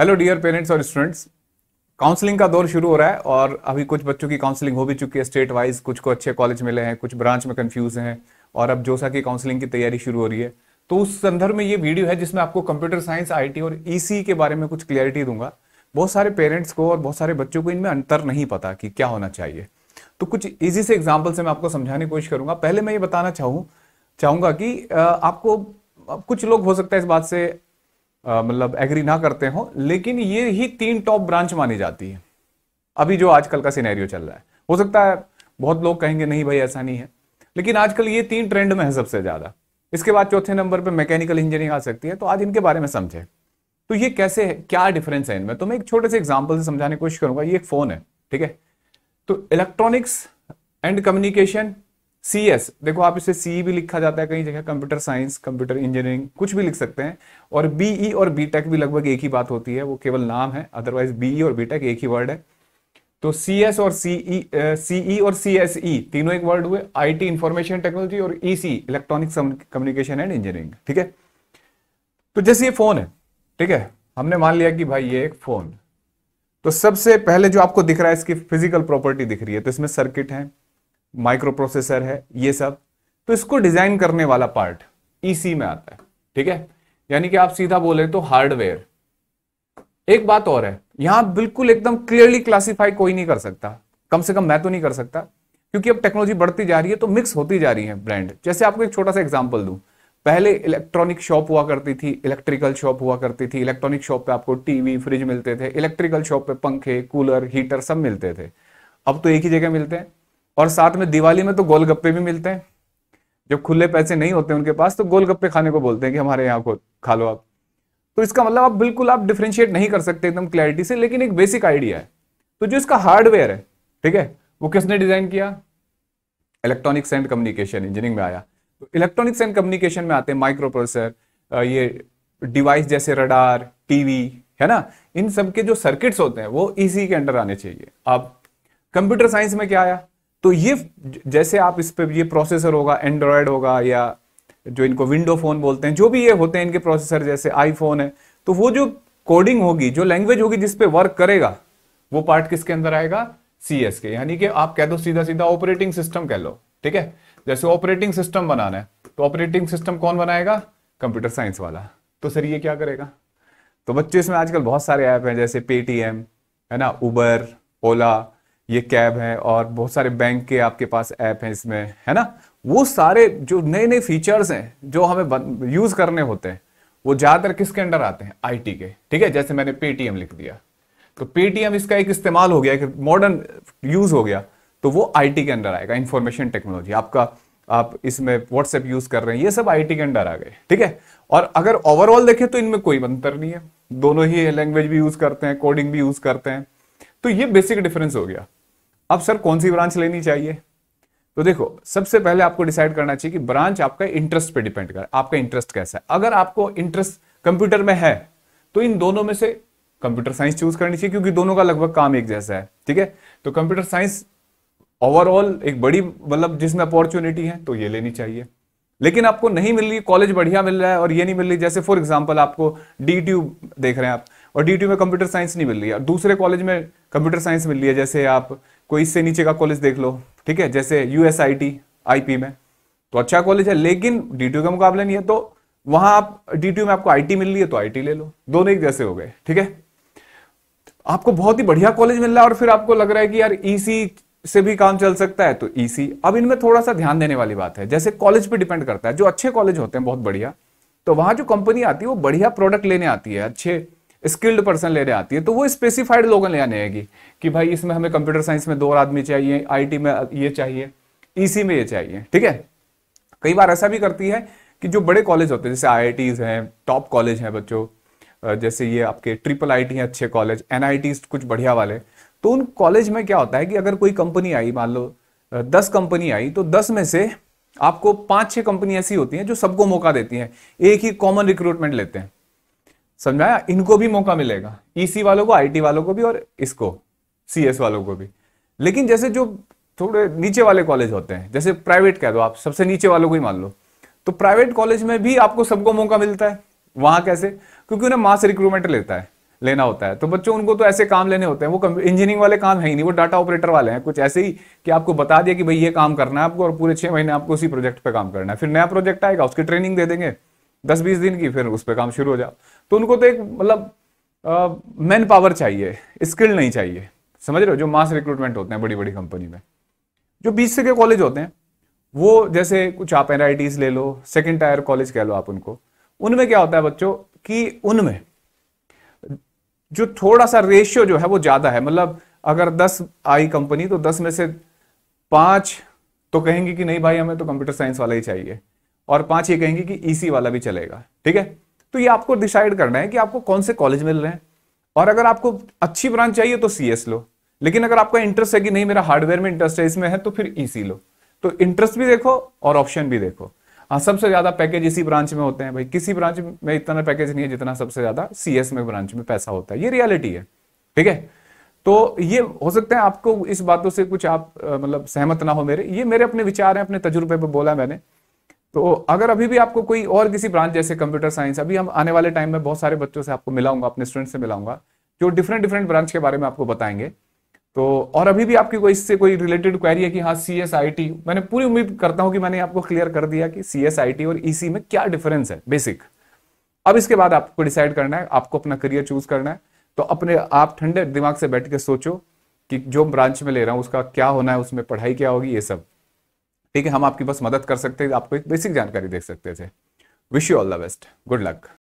hello dear parents और students counselling का दौर शुरू हो रहा है और अभी कुछ बच्चों की काउंसलिंग हो भी चुकी है स्टेट वाइज कुछ को अच्छे कॉलेज मिले हैं कुछ ब्रांच में कंफ्यूज हैं और अब जोसा की काउंसलिंग की तैयारी शुरू हो रही है तो उस संदर्भ में ये वीडियो है जिसमें आपको कंप्यूटर साइंस आई और ई e के बारे में कुछ क्लियरिटी दूंगा बहुत सारे पेरेंट्स को और बहुत सारे बच्चों को इनमें अंतर नहीं पता कि क्या होना चाहिए तो कुछ ईजी से एग्जाम्पल से मैं आपको समझाने की कोशिश करूंगा पहले मैं ये बताना चाहूँ चाहूँगा कि आपको कुछ लोग हो सकता है इस बात से मतलब एग्री ना करते हो लेकिन ये ही तीन टॉप ब्रांच मानी जाती है अभी जो आजकल का सिनेरियो चल रहा है हो सकता है बहुत लोग कहेंगे नहीं भाई ऐसा नहीं है लेकिन आजकल ये तीन ट्रेंड में है सबसे ज़्यादा इसके बाद चौथे नंबर पे मैकेनिकल इंजीनियरिंग आ सकती है तो आज इनके बारे में समझे तो ये कैसे है क्या डिफरेंस है इनमें तो मैं एक छोटे से एग्जाम्पल से समझाने की कोशिश करूंगा ये एक फ़ोन है ठीक है तो electronics and communication C S देखो आप इसे सी भी लिखा जाता है कई जगह कंप्यूटर साइंस कंप्यूटर इंजीनियरिंग कुछ भी लिख सकते हैं और बीई e और बी टेक भी लगभग एक ही बात होती है वो केवल नाम है अदरवाइज बीई e और बी टेक एक ही वर्ड है तो सी एस और सीई सीई e, और सी एस ई तीनों एक वर्ड हुए आई टी इंफॉर्मेशन टेक्नोलॉजी और E C electronic communication and engineering ठीक है तो जैसे ये फोन है ठीक है हमने मान लिया कि भाई ये एक फोन तो सबसे पहले जो आपको दिख रहा है इसकी फिजिकल प्रॉपर्टी दिख रही है तो इसमें सर्किट है माइक्रो प्रोसेसर है ये सब तो इसको डिजाइन करने वाला पार्ट ईसी e में आता है ठीक है यानी कि आप सीधा बोले तो हार्डवेयर एक बात और है यहां बिल्कुल एकदम क्लियरली क्लासिफाई कोई नहीं कर सकता कम से कम मैं तो नहीं कर सकता क्योंकि अब टेक्नोलॉजी बढ़ती जा रही है तो मिक्स होती जा रही है ब्रांड जैसे आपको एक छोटा सा एग्जाम्पल दू पहले इलेक्ट्रॉनिक शॉप हुआ करती थी इलेक्ट्रिकल शॉप हुआ करती थी इलेक्ट्रॉनिक शॉप पे आपको टीवी फ्रिज मिलते थे इलेक्ट्रिकल शॉप पे पंखे कूलर हीटर सब मिलते थे अब तो एक ही जगह मिलते हैं और साथ में दिवाली में तो गोलगप्पे भी मिलते हैं जब खुले पैसे नहीं होते उनके पास तो गोलगप्पे खाने को बोलते हैं कि हमारे यहाँ को खा लो आप तो इसका मतलब आप बिल्कुल आप डिफ्रेंशिएट नहीं कर सकते एकदम क्लैरिटी से लेकिन एक बेसिक आइडिया है तो जो इसका हार्डवेयर है ठीक है वो किसने डिजाइन किया इलेक्ट्रॉनिक्स एंड कम्युनिकेशन इंजीनियरिंग में आया तो इलेक्ट्रॉनिक्स एंड कम्युनिकेशन में आते हैं माइक्रो प्रोसेसर ये डिवाइस जैसे रडार टीवी है ना इन सबके जो सर्किट्स होते हैं वो इसी के अंडर आने चाहिए अब कंप्यूटर साइंस में क्या आया तो ये जैसे आप इस पर ये प्रोसेसर होगा एंड्रॉयड होगा या जो इनको विंडो फोन बोलते हैं जो भी ये होते हैं इनके प्रोसेसर जैसे आईफोन है तो वो जो कोडिंग होगी जो लैंग्वेज होगी जिसपे वर्क करेगा वो पार्ट किसके अंदर आएगा सी एस के यानी कि आप कह दो सीधा सीधा ऑपरेटिंग सिस्टम कह लो ठीक है जैसे ऑपरेटिंग सिस्टम बनाना है तो ऑपरेटिंग सिस्टम कौन बनाएगा कंप्यूटर साइंस वाला तो सर ये क्या करेगा तो बच्चे इसमें आजकल बहुत सारे ऐप हैं जैसे पेटीएम है ना उबर ओला ये कैब है और बहुत सारे बैंक के आपके पास ऐप हैं इसमें है ना वो सारे जो नए नए फीचर्स हैं जो हमें यूज करने होते हैं वो ज़्यादातर किसके अंडर आते हैं आईटी के ठीक है जैसे मैंने पेटीएम लिख दिया तो पेटीएम इसका एक इस्तेमाल हो गया एक मॉडर्न यूज हो गया तो वो आईटी के अंडर आएगा इंफॉर्मेशन टेक्नोलॉजी आपका आप इसमें व्हाट्सएप यूज कर रहे हैं ये सब आईटी के अंडर आ गए ठीक है और अगर ओवरऑल देखें तो इनमें कोई अंतर नहीं है दोनों ही लैंग्वेज भी यूज करते हैं कोडिंग भी यूज करते हैं तो ये बेसिक डिफरेंस हो गया अब सर कौन सी ब्रांच लेनी चाहिए तो देखो सबसे पहले आपको डिसाइड करना चाहिए कि ब्रांच आपका इंटरेस्ट पे डिपेंड कर आपका इंटरेस्ट कैसा है अगर आपको इंटरेस्ट कंप्यूटर में है तो इन दोनों में से कंप्यूटर साइंस चूज करनी चाहिए क्योंकि दोनों का लगभग काम एक जैसा है ठीक है तो कंप्यूटर साइंस ओवरऑल एक बड़ी मतलब जिसमें अपॉर्चुनिटी है तो ये लेनी चाहिए लेकिन आपको नहीं मिल रही कॉलेज बढ़िया मिल रहा है और ये नहीं मिल रही जैसे फॉर एग्जाम्पल आपको डी देख रहे हैं आप और डी में कंप्यूटर साइंस नहीं मिल रही है दूसरे कॉलेज में कंप्यूटर साइंस मिल रही है जैसे आप कोई इससे नीचे का कॉलेज देख लो ठीक है जैसे यूएसआईटी आईपी में तो अच्छा कॉलेज है लेकिन डीटीयू का मुकाबला नहीं है तो वहां आप डीटीयू में आपको आईटी मिल रही है तो आईटी ले लो दोनों एक जैसे हो गए ठीक है आपको बहुत ही बढ़िया कॉलेज मिल रहा है और फिर आपको लग रहा है कि यार ईसी e से भी काम चल सकता है तो ईसी e अब इनमें थोड़ा सा ध्यान देने वाली बात है जैसे कॉलेज पे डिपेंड करता है जो अच्छे कॉलेज होते हैं बहुत बढ़िया तो वहां जो कंपनी आती है वो बढ़िया प्रोडक्ट लेने आती है अच्छे स्किल्ड पर्सन लेने आती है तो वो स्पेसिफाइड लोगों ले आने आएगी कि भाई इसमें हमें कंप्यूटर साइंस में दो आदमी चाहिए आईटी में ये चाहिए ईसी e में ये चाहिए ठीक है कई बार ऐसा भी करती है कि जो बड़े कॉलेज होते हैं जैसे आई हैं टॉप कॉलेज हैं बच्चों जैसे ये आपके ट्रिपल आई हैं अच्छे कॉलेज एन कुछ बढ़िया वाले तो उन कॉलेज में क्या होता है कि अगर कोई कंपनी आई मान लो दस कंपनी आई तो दस में से आपको पांच छह कंपनी ऐसी होती हैं जो सबको मौका देती हैं एक ही कॉमन रिक्रूटमेंट लेते हैं समझाया इनको भी मौका मिलेगा ईसी e वालों को आईटी वालों को भी और इसको सीएस वालों को भी लेकिन जैसे जो थोड़े नीचे वाले कॉलेज होते हैं जैसे प्राइवेट कह दो आप सबसे नीचे वालों को ही मान लो तो प्राइवेट कॉलेज में भी आपको सबको मौका मिलता है वहां कैसे क्योंकि उन्हें मास रिक्रूटमेंट लेता है लेना होता है तो बच्चों उनको तो ऐसे काम लेने होते हैं वो इंजीनियरिंग वाले काम है ही नहीं वो डाटा ऑपरेटर वाले हैं कुछ ऐसे ही कि आपको बता दिया कि भाई ये काम करना है आपको और पूरे छह महीने आपको उसी प्रोजेक्ट पे काम करना है फिर नया प्रोजेक्ट आएगा उसकी ट्रेनिंग दे देंगे दस बीस दिन की फिर उस पर काम शुरू हो जाओ तो उनको तो एक मतलब मैन पावर चाहिए स्किल नहीं चाहिए समझ रहे हो जो मास रिक्रूटमेंट होते हैं बड़ी बड़ी कंपनी में जो बीस से के कॉलेज होते हैं वो जैसे कुछ आप एन ले लो सेकेंड टायर कॉलेज कह लो आप उनको उनमें क्या होता है बच्चों कि उनमें जो थोड़ा सा रेशियो जो है वो ज़्यादा है मतलब अगर दस आई कंपनी तो दस में से पांच तो कहेंगे कि नहीं भाई हमें तो कंप्यूटर साइंस वाला ही चाहिए और पांच ये कहेंगे कि ईसी e वाला भी चलेगा ठीक है तो ये आपको डिसाइड करना है कि आपको कौन से कॉलेज मिल रहे हैं और अगर आपको अच्छी ब्रांच चाहिए तो सी लो लेकिन अगर आपका इंटरेस्ट है कि नहीं मेरा हार्डवेयर में इंटरेस्ट है इसमें है तो फिर ईसी e लो तो इंटरेस्ट भी देखो और ऑप्शन भी देखो हाँ सबसे ज्यादा पैकेज इसी ब्रांच में होते हैं भाई किसी ब्रांच में इतना पैकेज नहीं है जितना सबसे ज्यादा सीएस में ब्रांच में पैसा होता है ये रियलिटी है ठीक है तो ये हो सकता है आपको इस बातों से कुछ आप मतलब सहमत ना हो मेरे ये मेरे अपने विचार हैं अपने तजुर्बे पर बोला मैंने तो अगर अभी भी आपको कोई और किसी ब्रांच जैसे कंप्यूटर साइंस अभी हम आने वाले टाइम में बहुत सारे बच्चों से आपको मिलाऊंगा अपने स्टूडेंट से मिलाऊंगा जो डिफरेंट डिफरेंट ब्रांच के बारे में आपको बताएंगे तो और अभी भी आपकी कोई इससे कोई रिलेटेड क्वेरी है कि हाँ सी एस आई टी मैंने पूरी उम्मीद करता हूं कि मैंने आपको क्लियर कर दिया कि सी एस आई टी और ईसी e में क्या डिफरेंस है बेसिक अब इसके बाद आपको डिसाइड करना है आपको अपना करियर चूज करना है तो अपने आप ठंडे दिमाग से बैठ के सोचो कि जो ब्रांच में ले रहा हूं उसका क्या होना है उसमें पढ़ाई क्या होगी ये सब ठीक है हम आपकी बस मदद कर सकते थे आपको एक बेसिक जानकारी दे सकते थे wish you all the best good luck